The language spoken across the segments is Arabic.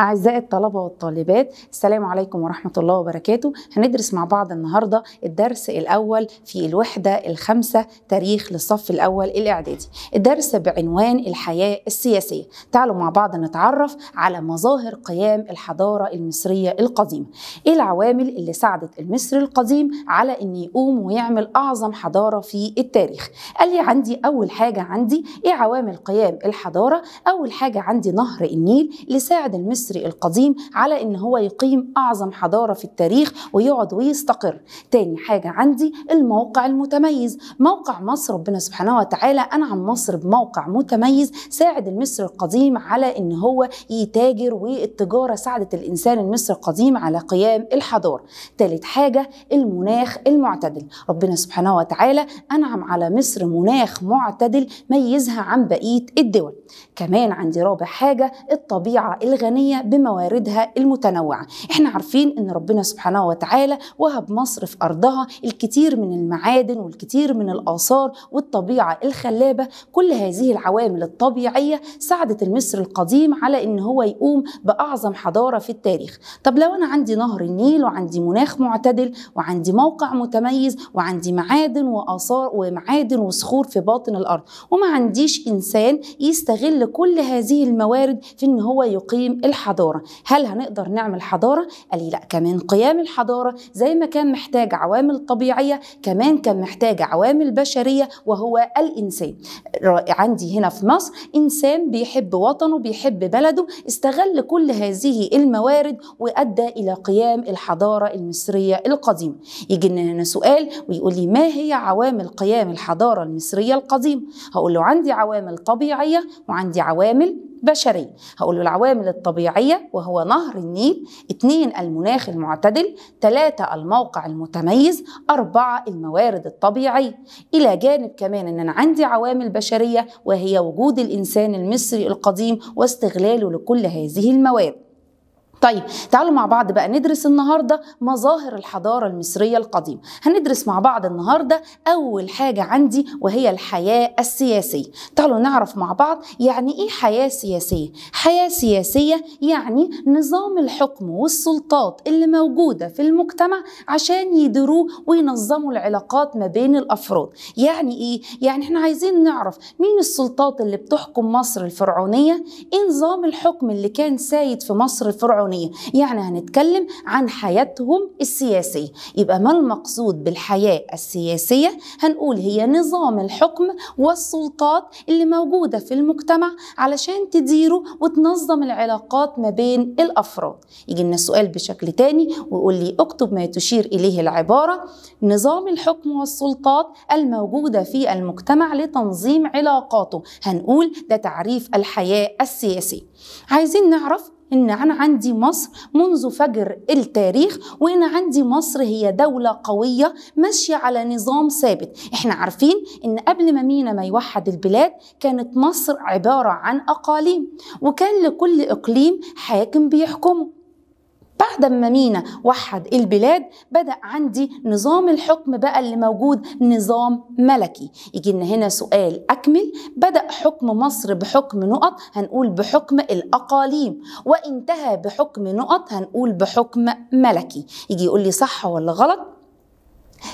أعزائي الطلبة والطالبات السلام عليكم ورحمة الله وبركاته هندرس مع بعض النهاردة الدرس الأول في الوحدة الخامسة تاريخ للصف الأول الإعدادي الدرس بعنوان الحياة السياسية تعالوا مع بعض نتعرف على مظاهر قيام الحضارة المصرية القديمة إيه العوامل اللي ساعدت المصري القديم على أن يقوم ويعمل أعظم حضارة في التاريخ قال لي عندي أول حاجة عندي إيه عوامل قيام الحضارة أول حاجة عندي نهر النيل اللي ساعد المصري المصري القديم على ان هو يقيم اعظم حضاره في التاريخ ويقعد ويستقر تاني حاجه عندي الموقع المتميز موقع مصر ربنا سبحانه وتعالى انعم مصر بموقع متميز ساعد المصري القديم على ان هو يتاجر والتجاره ساعدت الانسان المصري القديم على قيام الحضاره تالت حاجه المناخ المعتدل ربنا سبحانه وتعالى انعم على مصر مناخ معتدل ميزها عن بقيه الدول كمان عندي رابع حاجه الطبيعه الغنيه بمواردها المتنوعة احنا عارفين ان ربنا سبحانه وتعالى وهب مصر في ارضها الكثير من المعادن والكثير من الاثار والطبيعة الخلابة كل هذه العوامل الطبيعية ساعدت المصر القديم على ان هو يقوم باعظم حضارة في التاريخ طب لو انا عندي نهر النيل وعندي مناخ معتدل وعندي موقع متميز وعندي معادن واثار ومعادن وصخور في باطن الارض وما عنديش انسان يستغل كل هذه الموارد في ان هو يقيم الحضارة الحضاره هل هنقدر نعمل حضاره قال لي لا كمان قيام الحضاره زي ما كان محتاج عوامل طبيعيه كمان كان محتاج عوامل بشريه وهو الانسان عندي هنا في مصر انسان بيحب وطنه بيحب بلده استغل كل هذه الموارد وادى الى قيام الحضاره المصريه القديمه يجي هنا سؤال ويقول لي ما هي عوامل قيام الحضاره المصريه القديمه هقول له عندي عوامل طبيعيه وعندي عوامل بشري هقول له العوامل الطبيعية وهو نهر النيل اثنين المناخ المعتدل ثلاثة الموقع المتميز أربعة الموارد الطبيعية إلى جانب كمان أن أنا عندي عوامل بشرية وهي وجود الإنسان المصري القديم واستغلاله لكل هذه الموارد طيب تعالوا مع بعض بقى ندرس النهارده مظاهر الحضاره المصريه القديمه هندرس مع بعض النهارده اول حاجه عندي وهي الحياه السياسيه تعالوا نعرف مع بعض يعني ايه حياه سياسيه حياه سياسيه يعني نظام الحكم والسلطات اللي موجوده في المجتمع عشان يديروه وينظموا العلاقات ما بين الافراد يعني ايه يعني احنا عايزين نعرف مين السلطات اللي بتحكم مصر الفرعونيه ايه نظام الحكم اللي كان سايد في مصر الفرعونيه الإلكترونية يعني هنتكلم عن حياتهم السياسية يبقى ما المقصود بالحياة السياسية هنقول هي نظام الحكم والسلطات اللي موجودة في المجتمع علشان تديره وتنظم العلاقات ما بين الأفراد يجي لنا السؤال بشكل تاني ويقول لي اكتب ما تشير إليه العبارة نظام الحكم والسلطات الموجودة في المجتمع لتنظيم علاقاته هنقول ده تعريف الحياة السياسية عايزين نعرف إن أنا عندي مصر منذ فجر التاريخ وإن عندي مصر هي دولة قوية ماشية على نظام ثابت إحنا عارفين إن قبل ما مينا ما يوحد البلاد كانت مصر عبارة عن أقاليم وكان لكل إقليم حاكم بيحكمه بعد ما مينا وحد البلاد بدأ عندي نظام الحكم بقى اللي موجود نظام ملكي يجي لنا هنا سؤال أكمل بدأ حكم مصر بحكم نقط هنقول بحكم الأقاليم وانتهى بحكم نقط هنقول بحكم ملكي يجي يقول لي صح ولا غلط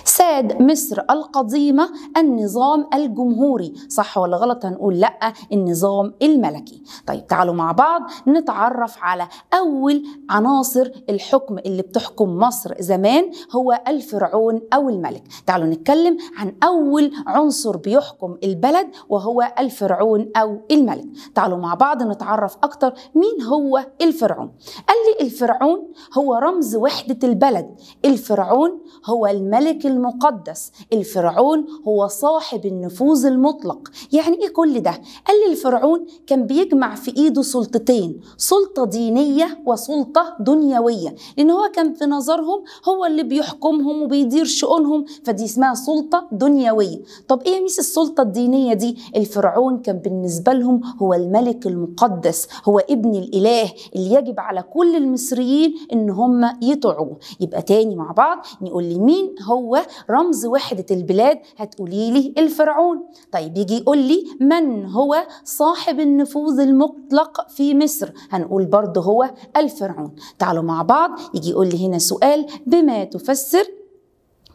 ساد مصر القديمة النظام الجمهوري صح ولا غلط هنقول لأ النظام الملكي طيب تعالوا مع بعض نتعرف على أول عناصر الحكم اللي بتحكم مصر زمان هو الفرعون أو الملك تعالوا نتكلم عن أول عنصر بيحكم البلد وهو الفرعون أو الملك تعالوا مع بعض نتعرف أكتر مين هو الفرعون قال لي الفرعون هو رمز وحدة البلد الفرعون هو الملك الملك المقدس الفرعون هو صاحب النفوذ المطلق يعني ايه كل ده قال لي الفرعون كان بيجمع في ايده سلطتين سلطه دينيه وسلطه دنيويه لان هو كان في نظرهم هو اللي بيحكمهم وبيدير شؤونهم فدي اسمها سلطه دنيويه طب ايه ميس السلطه الدينيه دي الفرعون كان بالنسبه لهم هو الملك المقدس هو ابن الاله اللي يجب على كل المصريين ان هم يطيعوه يبقى تاني مع بعض نقول لي مين هو هو رمز وحدة البلاد هتقولي لي الفرعون طيب يجي يقول لي من هو صاحب النفوذ المطلق في مصر هنقول برضه هو الفرعون تعالوا مع بعض يجي يقول لي هنا سؤال بما تفسر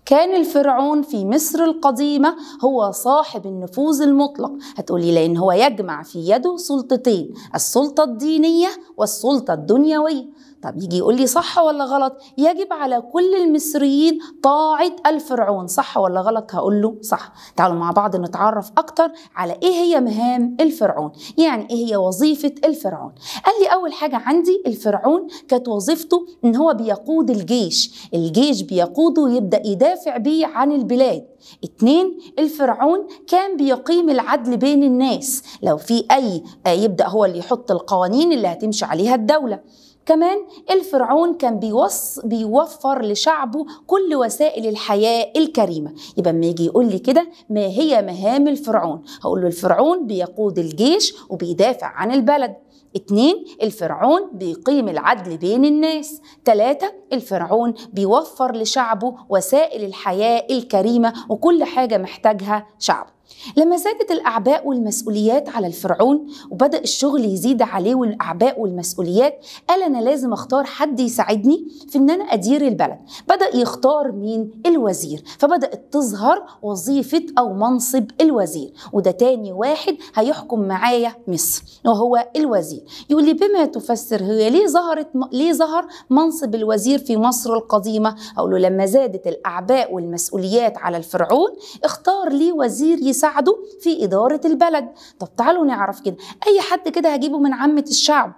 كان الفرعون في مصر القديمة هو صاحب النفوذ المطلق هتقولي لأن هو يجمع في يده سلطتين السلطة الدينية والسلطة الدنيوية طب يجي يقول لي صح ولا غلط يجب على كل المصريين طاعة الفرعون صح ولا غلط هقول له صح تعالوا مع بعض نتعرف أكتر على إيه هي مهام الفرعون يعني إيه هي وظيفة الفرعون قال لي أول حاجة عندي الفرعون كانت وظيفته إن هو بيقود الجيش الجيش بيقوده ويبدأ يدافع بيه عن البلاد اتنين الفرعون كان بيقيم العدل بين الناس لو في أي آه، يبدأ هو اللي يحط القوانين اللي هتمشي عليها الدولة كمان الفرعون كان بيوص بيوفر لشعبه كل وسائل الحياة الكريمة يبقى ما يجي يقول لي كده ما هي مهام الفرعون هقول له الفرعون بيقود الجيش وبيدافع عن البلد اتنين الفرعون بيقيم العدل بين الناس تلاتة الفرعون بيوفر لشعبه وسائل الحياة الكريمة وكل حاجة محتاجها شعبه لما زادت الأعباء والمسؤوليات على الفرعون وبدأ الشغل يزيد عليه والأعباء والمسؤوليات قال أنا لازم أختار حد يساعدني في إن أنا أدير البلد بدأ يختار مين الوزير فبدأت تظهر وظيفة أو منصب الوزير وده تاني واحد هيحكم معايا مصر وهو الوزير يقول لي بما تفسر هي ليه ظهرت ليه ظهر منصب الوزير في مصر القديمة أقول له لما زادت الأعباء والمسؤوليات على الفرعون اختار ليه وزير يس يساعده في إدارة البلد طب تعالوا نعرف كده أي حد كده هجيبه من عامة الشعب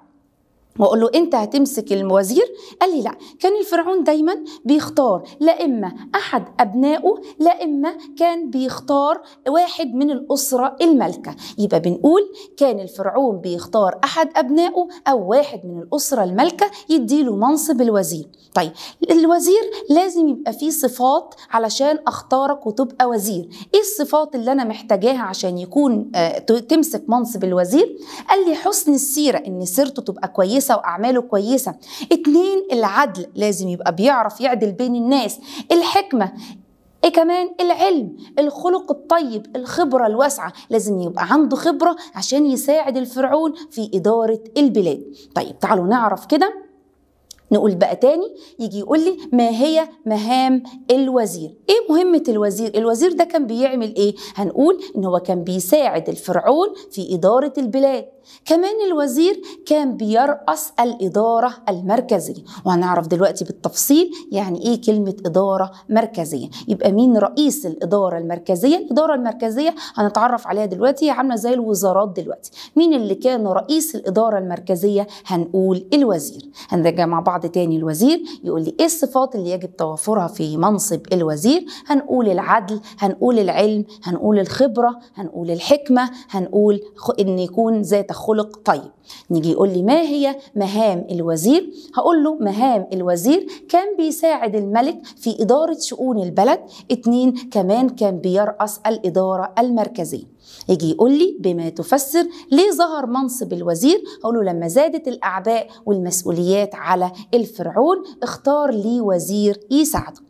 واقول له انت هتمسك الوزير قال لي لا كان الفرعون دايما بيختار لا اما احد ابنائه لا اما كان بيختار واحد من الاسره المالكه يبقى بنقول كان الفرعون بيختار احد ابنائه او واحد من الاسره المالكه يديله منصب الوزير طيب الوزير لازم يبقى فيه صفات علشان اختارك وتبقى وزير ايه الصفات اللي انا محتاجاها عشان يكون آه، تمسك منصب الوزير قال لي حسن السيره ان سيرته تبقى كويسه كويسة وأعماله كويسة اتنين العدل لازم يبقى بيعرف يعدل بين الناس الحكمة ايه كمان العلم الخلق الطيب الخبره الواسعه لازم يبقى عنده خبره عشان يساعد الفرعون في اداره البلاد طيب تعالوا نعرف كده نقول بقى تاني يجي يقول لي ما هي مهام الوزير ايه مهمة الوزير الوزير ده كان بيعمل ايه هنقول ان هو كان بيساعد الفرعون في إدارة البلاد كمان الوزير كان بيرأس الإدارة المركزية وهنعرف دلوقتي بالتفصيل يعني إيه كلمة إدارة مركزية يبقى مين رئيس الإدارة المركزية الإدارة المركزية هنتعرف عليها دلوقتي عاملة زي الوزارات دلوقتي مين اللي كان رئيس الإدارة المركزية هنقول الوزير هنرجع مع بعض بعض تاني الوزير يقول لي ايه الصفات اللي يجب توفرها في منصب الوزير هنقول العدل هنقول العلم هنقول الخبرة هنقول الحكمة هنقول ان يكون ذات خلق طيب نيجي يقول لي ما هي مهام الوزير هقول له مهام الوزير كان بيساعد الملك في إدارة شؤون البلد اتنين كمان كان بيرأس الإدارة المركزية يجي يقول لي بما تفسر ليه ظهر منصب الوزير اقول له لما زادت الاعباء والمسؤوليات على الفرعون اختار لي وزير يساعده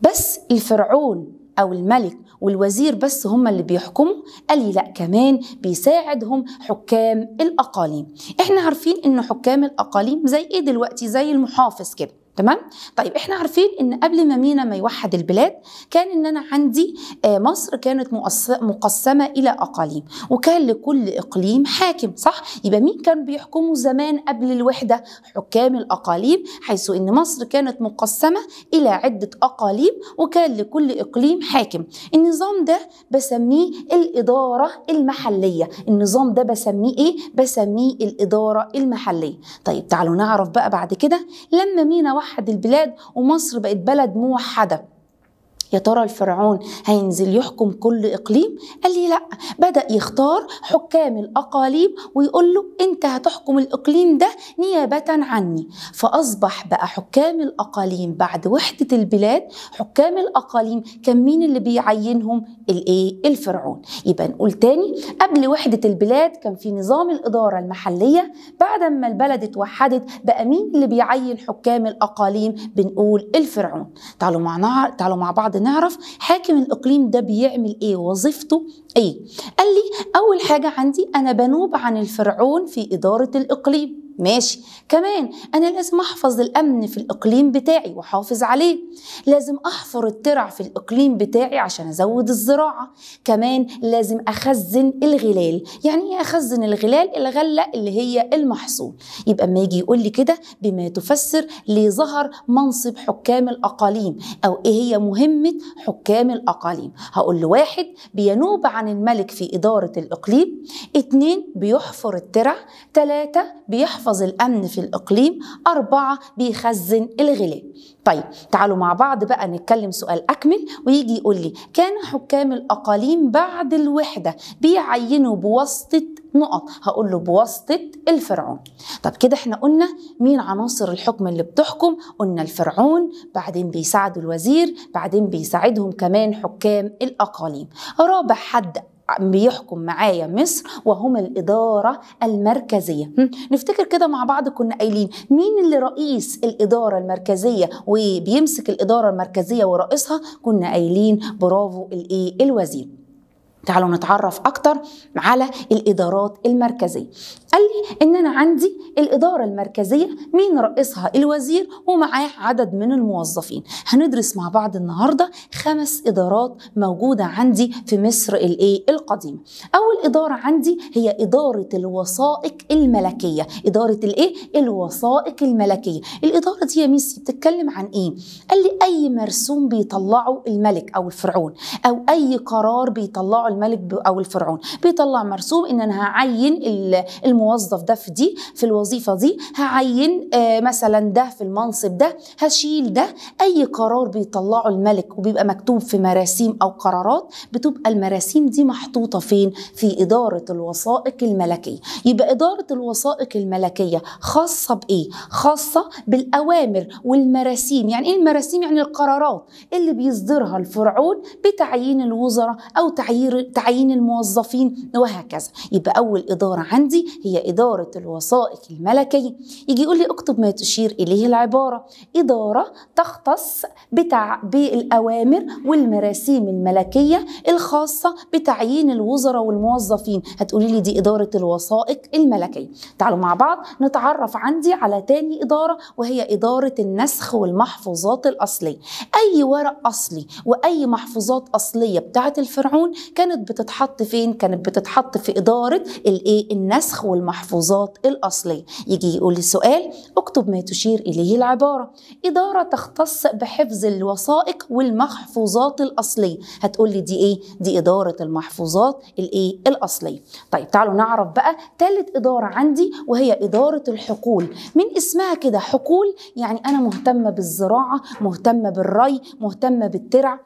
بس الفرعون او الملك والوزير بس هم اللي بيحكموا قال لي لا كمان بيساعدهم حكام الاقاليم احنا عارفين ان حكام الاقاليم زي ايه دلوقتي زي المحافظ كده تمام طيب احنا عارفين ان قبل ما مينا ما يوحد البلاد كان ان انا عندي آه، مصر كانت مقسمه الى اقاليم وكان لكل اقليم حاكم صح يبقى مين كان بيحكمه زمان قبل الوحده حكام الاقاليم حيث ان مصر كانت مقسمه الى عده اقاليم وكان لكل اقليم حاكم النظام ده بسميه الاداره المحليه النظام ده بسميه ايه بسميه الاداره المحليه طيب تعالوا نعرف بقى بعد كده لما مينا موحد البلاد ومصر بقت بلد موحده يا ترى الفرعون هينزل يحكم كل إقليم؟ قال لي لأ بدأ يختار حكام الأقاليم ويقول له أنت هتحكم الإقليم ده نيابة عني فأصبح بقى حكام الأقاليم بعد وحدة البلاد حكام الأقاليم كان مين اللي بيعينهم؟ الإيه؟ الفرعون يبقى نقول تاني قبل وحدة البلاد كان في نظام الإدارة المحلية بعد ما البلد اتوحدت بقى مين اللي بيعين حكام الأقاليم؟ بنقول الفرعون تعالوا مع, تعالوا مع بعض نعرف حاكم الاقليم ده بيعمل ايه وظيفته ايه قال لي اول حاجه عندي انا بنوب عن الفرعون في اداره الاقليم ماشي كمان انا لازم احفظ الامن في الاقليم بتاعي واحافظ عليه لازم احفر الترع في الاقليم بتاعي عشان ازود الزراعه كمان لازم اخزن الغلال يعني ايه اخزن الغلال الغله اللي هي المحصول يبقى اما يجي يقول لي كده بما تفسر ليه ظهر منصب حكام الاقاليم او ايه هي مهمه حكام الاقاليم هقول له واحد بينوب عن الملك في اداره الاقليم اتنين بيحفر الترع تلاته بيحفر بيحفظ الأمن في الإقليم أربعة بيخزن الغلاء طيب تعالوا مع بعض بقى نتكلم سؤال أكمل ويجي يقول لي كان حكام الأقاليم بعد الوحدة بيعينوا بواسطة نقط هقول له بواسطة الفرعون طب كده احنا قلنا مين عناصر الحكم اللي بتحكم قلنا الفرعون بعدين بيساعدوا الوزير بعدين بيساعدهم كمان حكام الأقاليم رابع حد بيحكم معايا مصر وهم الإدارة المركزية نفتكر كده مع بعض كنا قايلين مين اللي رئيس الإدارة المركزية وبيمسك الإدارة المركزية ورئيسها كنا قايلين برافو الإيه الوزير تعالوا نتعرف اكتر على الادارات المركزيه قال لي ان انا عندي الاداره المركزيه مين رئيسها الوزير ومعاه عدد من الموظفين هندرس مع بعض النهارده خمس ادارات موجوده عندي في مصر الايه القديمه اول اداره عندي هي اداره الوثائق الملكيه اداره الايه الوثائق الملكيه الاداره دي يا ميسي بتتكلم عن ايه قال لي اي مرسوم بيطلعه الملك او الفرعون او اي قرار بيطلعه الملك او الفرعون بيطلع مرسوم ان انا هعين الموظف ده في دي في الوظيفه دي هعين آه، مثلا ده في المنصب ده هشيل ده اي قرار بيطلعه الملك وبيبقى مكتوب في مراسيم او قرارات بتبقى المراسيم دي محطوطه فين في اداره الوثائق الملكيه يبقى اداره الوثائق الملكيه خاصه بايه خاصه بالاوامر والمراسيم يعني ايه المراسيم يعني القرارات اللي بيصدرها الفرعون بتعيين الوزراء او تعيين تعيين الموظفين وهكذا يبقى أول إدارة عندي هي إدارة الوثائق الملكية يجي يقول لي اكتب ما تشير إليه العبارة إدارة تختص بتع... بالأوامر والمراسيم الملكية الخاصة بتعيين الوزراء والموظفين هتقولي لي دي إدارة الوثائق الملكية تعالوا مع بعض نتعرف عندي على تاني إدارة وهي إدارة النسخ والمحفوظات الأصلية أي ورق أصلي وأي محفوظات أصلية بتاعة الفرعون كانت كانت بتتحط فين كانت بتتحط في اداره الايه النسخ والمحفوظات الاصليه يجي يقول لي سؤال اكتب ما تشير اليه العباره اداره تختص بحفظ الوثائق والمحفوظات الاصليه هتقول لي دي ايه دي اداره المحفوظات الايه الاصليه طيب تعالوا نعرف بقى ثالث اداره عندي وهي اداره الحقول من اسمها كده حقول يعني انا مهتمه بالزراعه مهتمه بالري مهتمه بالترع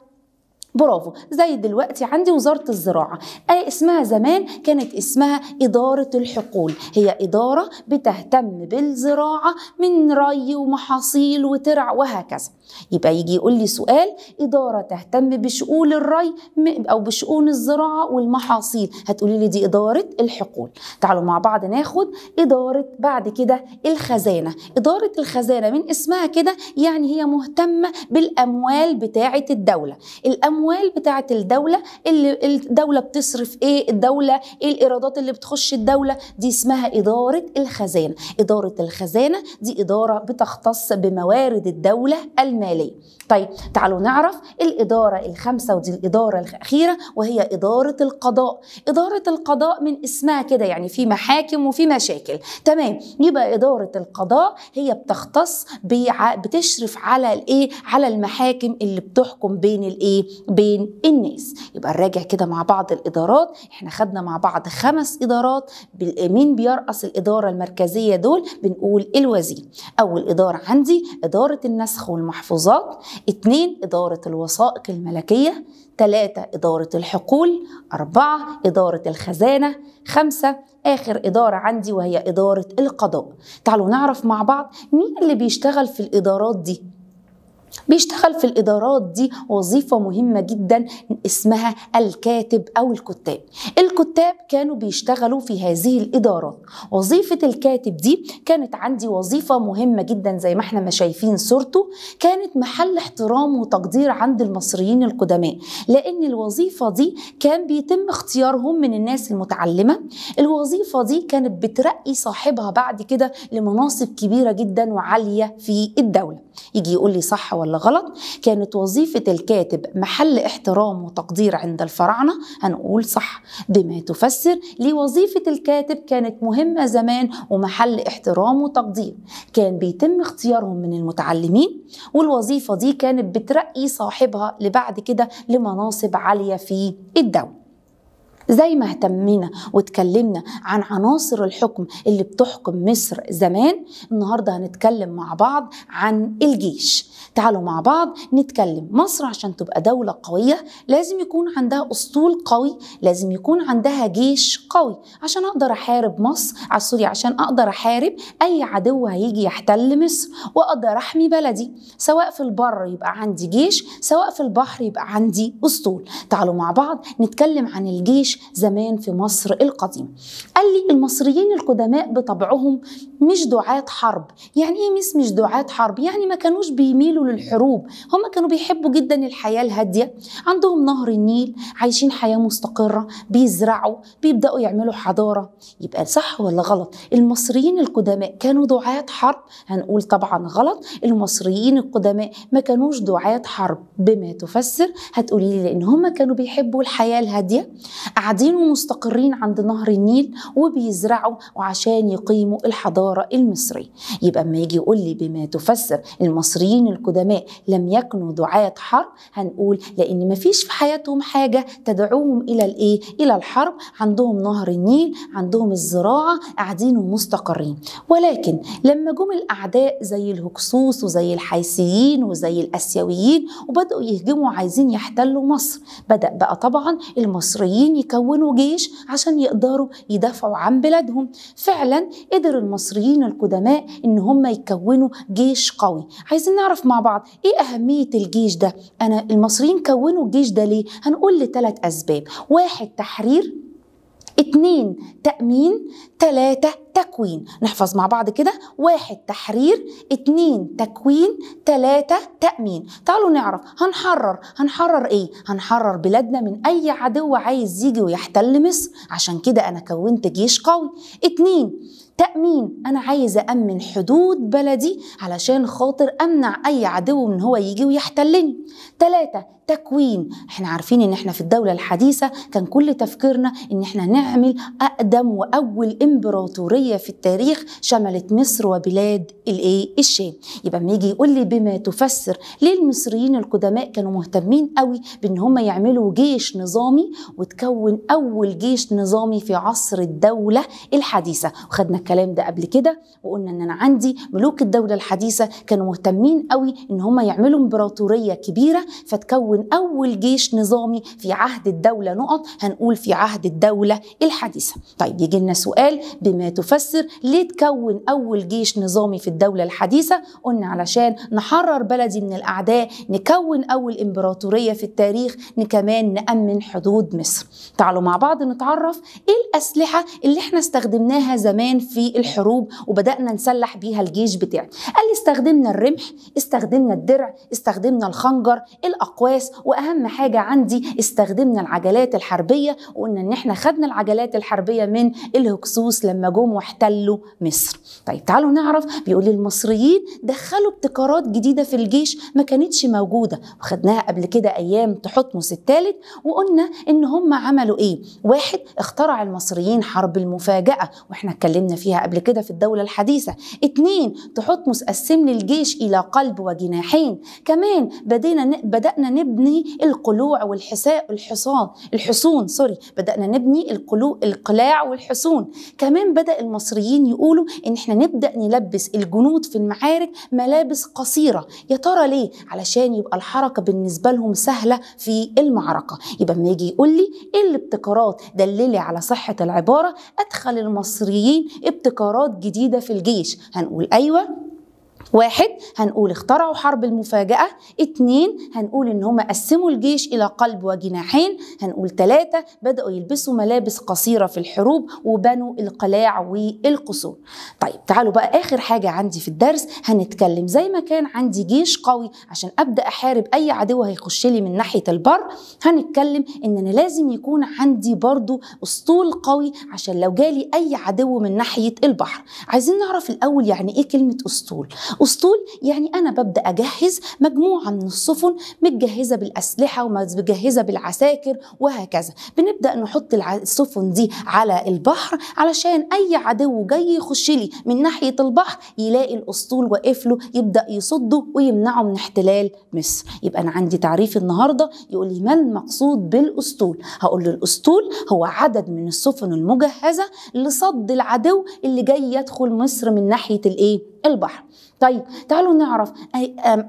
برافو زي دلوقتي عندي وزارة الزراعة أي آه، اسمها زمان كانت اسمها إدارة الحقول هي إدارة بتهتم بالزراعة من ري ومحاصيل وترع وهكذا يبقى يجي يقول لي سؤال إدارة تهتم بشؤون الري أو بشؤون الزراعة والمحاصيل هتقولي لي دي إدارة الحقول تعالوا مع بعض ناخد إدارة بعد كده الخزانة إدارة الخزانة من اسمها كده يعني هي مهتمة بالأموال بتاعة الدولة الأموال بتاعة الدولة اللي الدولة بتصرف إيه الدولة إيه الإيرادات اللي بتخش الدولة دي اسمها إدارة الخزانة إدارة الخزانة دي إدارة بتختص بموارد الدولة الم الماليه طيب تعالوا نعرف الاداره الخامسه ودي الاداره الاخيره وهي اداره القضاء اداره القضاء من اسمها كده يعني في محاكم وفي مشاكل تمام يبقى اداره القضاء هي بتختص بتشرف على الايه على المحاكم اللي بتحكم بين الايه بين الناس يبقى نراجع كده مع بعض الادارات احنا خدنا مع بعض خمس ادارات مين بيرأس الاداره المركزيه دول بنقول الوزير اول اداره عندي اداره النسخ والمحفظه المحفوظات اتنين إدارة الوثائق الملكية تلاتة إدارة الحقول أربعة إدارة الخزانة خمسة آخر إدارة عندي وهي إدارة القضاء تعالوا نعرف مع بعض مين اللي بيشتغل في الإدارات دي بيشتغل في الادارات دي وظيفه مهمه جدا اسمها الكاتب او الكتاب الكتاب كانوا بيشتغلوا في هذه الادارات وظيفه الكاتب دي كانت عندي وظيفه مهمه جدا زي ما احنا ما شايفين صورته كانت محل احترام وتقدير عند المصريين القدماء لان الوظيفه دي كان بيتم اختيارهم من الناس المتعلمه الوظيفه دي كانت بترقي صاحبها بعد كده لمناصب كبيره جدا وعاليه في الدوله يجي يقول لي صح ولا غلط كانت وظيفة الكاتب محل احترام وتقدير عند الفراعنة هنقول صح بما تفسر لوظيفة الكاتب كانت مهمة زمان ومحل احترام وتقدير كان بيتم اختيارهم من المتعلمين والوظيفة دي كانت بترقي صاحبها لبعد كده لمناصب عالية في الدولة زي ما اهتمينا واتكلمنا عن عناصر الحكم اللي بتحكم مصر زمان النهارده هنتكلم مع بعض عن الجيش تعالوا مع بعض نتكلم مصر عشان تبقى دولة قوية لازم يكون عندها أسطول قوي لازم يكون عندها جيش قوي عشان أقدر أحارب مصر آه، سوري عشان أقدر أحارب أي عدو هيجي يحتل مصر وأقدر أحمي بلدي سواء في البر يبقى عندي جيش سواء في البحر يبقى عندي أسطول تعالوا مع بعض نتكلم عن الجيش زمان في مصر القديمة قال لي المصريين القدماء بطبعهم مش دعاة حرب يعني ايه مش مش دعاة حرب يعني ما كانوش بيميلوا للحروب هم كانوا بيحبوا جدا الحياة الهادية عندهم نهر النيل عايشين حياة مستقرة بيزرعوا بيبدأوا يعملوا حضارة يبقى صح ولا غلط المصريين القدماء كانوا دعاة حرب هنقول طبعا غلط المصريين القدماء ما كانوش دعاة حرب بما تفسر هتقولي لي لان هم كانوا بيحبوا الحياة الهادية قاعدين ومستقرين عند نهر النيل وبيزرعوا وعشان يقيموا الحضارة المصرية يبقى اما يجي يقول لي بما تفسر المصريين القدماء لم يكنوا دعاة حرب هنقول لأن ما فيش في حياتهم حاجة تدعوهم إلى الإيه؟ إلى الحرب عندهم نهر النيل عندهم الزراعة قاعدين ومستقرين ولكن لما جم الأعداء زي الهكسوس وزي الحيسيين وزي الأسيويين وبدأوا يهجموا عايزين يحتلوا مصر بدأ بقى طبعا المصريين يكونوا جيش عشان يقدروا يدافعوا عن بلادهم فعلا قدر المصريين القدماء ان هم يكونوا جيش قوي عايزين نعرف مع بعض ايه اهميه الجيش ده انا المصريين كونوا الجيش ده ليه هنقول لثلاث اسباب واحد تحرير اتنين تأمين تلاتة تكوين نحفظ مع بعض كده واحد تحرير اتنين تكوين تلاتة تأمين تعالوا نعرف هنحرر هنحرر ايه؟ هنحرر بلادنا من اي عدو عايز يجي ويحتل مصر عشان كده انا كونت جيش قوي اتنين تأمين أنا عايز أأمن حدود بلدي علشان خاطر أمنع أي عدو من هو يجي ويحتلني تلاتة تكوين احنا عارفين ان احنا في الدولة الحديثة كان كل تفكيرنا ان احنا نعمل أقدم وأول امبراطوريه في التاريخ شملت مصر وبلاد الايه الشام يبقى لما يجي يقول لي بما تفسر ليه المصريين القدماء كانوا مهتمين قوي بان هم يعملوا جيش نظامي وتكون اول جيش نظامي في عصر الدوله الحديثه وخدنا الكلام ده قبل كده وقلنا ان انا عندي ملوك الدوله الحديثه كانوا مهتمين قوي ان هم يعملوا امبراطوريه كبيره فتكون اول جيش نظامي في عهد الدوله نقط هنقول في عهد الدوله الحديثه طيب يجي لنا سؤال بما تفسر ليه تكون أول جيش نظامي في الدولة الحديثة قلنا علشان نحرر بلدي من الأعداء نكون أول إمبراطورية في التاريخ كمان نأمن حدود مصر تعالوا مع بعض نتعرف إيه الأسلحة اللي احنا استخدمناها زمان في الحروب وبدأنا نسلح بيها الجيش بتاعنا قال لي استخدمنا الرمح استخدمنا الدرع استخدمنا الخنجر الأقواس وأهم حاجة عندي استخدمنا العجلات الحربية وقلنا إن احنا خدنا العجلات الحربية من الهكسوس الفرنسوس لما جم واحتلوا مصر طيب تعالوا نعرف بيقول المصريين دخلوا ابتكارات جديدة في الجيش ما كانتش موجودة وخدناها قبل كده أيام تحتمس الثالث وقلنا إن هم عملوا إيه واحد اخترع المصريين حرب المفاجأة وإحنا اتكلمنا فيها قبل كده في الدولة الحديثة اتنين تحتمس قسم الجيش إلى قلب وجناحين كمان بدينا بدأنا نبني القلوع والحساء الحصان الحصون سوري بدأنا نبني القلوع القلاع والحصون كمان بدأ المصريين يقولوا إن إحنا نبدأ نلبس الجنود في المعارك ملابس قصيرة يا ترى ليه؟ علشان يبقى الحركة بالنسبة لهم سهلة في المعركة يبقى ما يجي يقول لي إيه الابتكارات دللي على صحة العبارة أدخل المصريين ابتكارات جديدة في الجيش هنقول أيوة واحد هنقول اخترعوا حرب المفاجأة اتنين هنقول ان هم قسموا الجيش الى قلب وجناحين هنقول تلاتة بدأوا يلبسوا ملابس قصيرة في الحروب وبنوا القلاع والقصور طيب تعالوا بقى اخر حاجة عندي في الدرس هنتكلم زي ما كان عندي جيش قوي عشان ابدأ احارب اي عدو هيخش لي من ناحية البر هنتكلم ان انا لازم يكون عندي برضو اسطول قوي عشان لو جالي اي عدو من ناحية البحر عايزين نعرف الاول يعني ايه كلمة اسطول اسطول يعني انا ببدا اجهز مجموعه من السفن متجهزه بالاسلحه ومتجهزه بالعساكر وهكذا بنبدا نحط السفن دي على البحر علشان اي عدو جاي يخش لي من ناحيه البحر يلاقي الاسطول واقف له يبدا يصده ويمنعه من احتلال مصر يبقى انا عندي تعريف النهارده يقول لي ما المقصود بالاسطول هقول له الاسطول هو عدد من السفن المجهزه لصد العدو اللي جاي يدخل مصر من ناحيه الايه البحر طيب تعالوا نعرف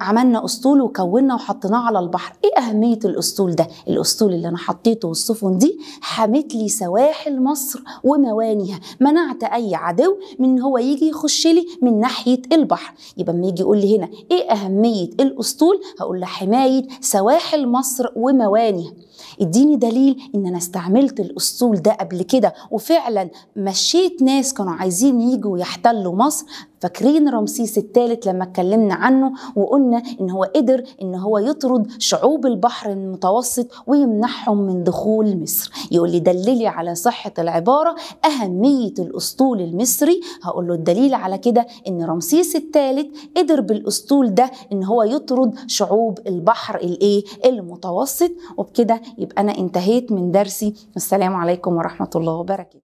عملنا اسطول وكونا وحطيناه على البحر ايه اهميه الاسطول ده الاسطول اللي انا حطيته والسفن دي حمت لي سواحل مصر وموانيها منعت اي عدو من هو يجي يخش لي من ناحيه البحر يبقى لما يجي يقول لي هنا ايه اهميه الاسطول هقول له حمايه سواحل مصر وموانيها اديني دليل ان انا استعملت الاسطول ده قبل كده وفعلا مشيت ناس كانوا عايزين يجوا يحتلوا مصر فاكرين رمسيس الثالث لما اتكلمنا عنه وقلنا ان هو قدر ان هو يطرد شعوب البحر المتوسط ويمنحهم من دخول مصر يقول لي دللي على صحة العبارة أهمية الأسطول المصري هقول له الدليل على كده ان رمسيس الثالث قدر بالأسطول ده ان هو يطرد شعوب البحر الايه المتوسط وبكده يبقى أنا انتهيت من درسي والسلام عليكم ورحمة الله وبركاته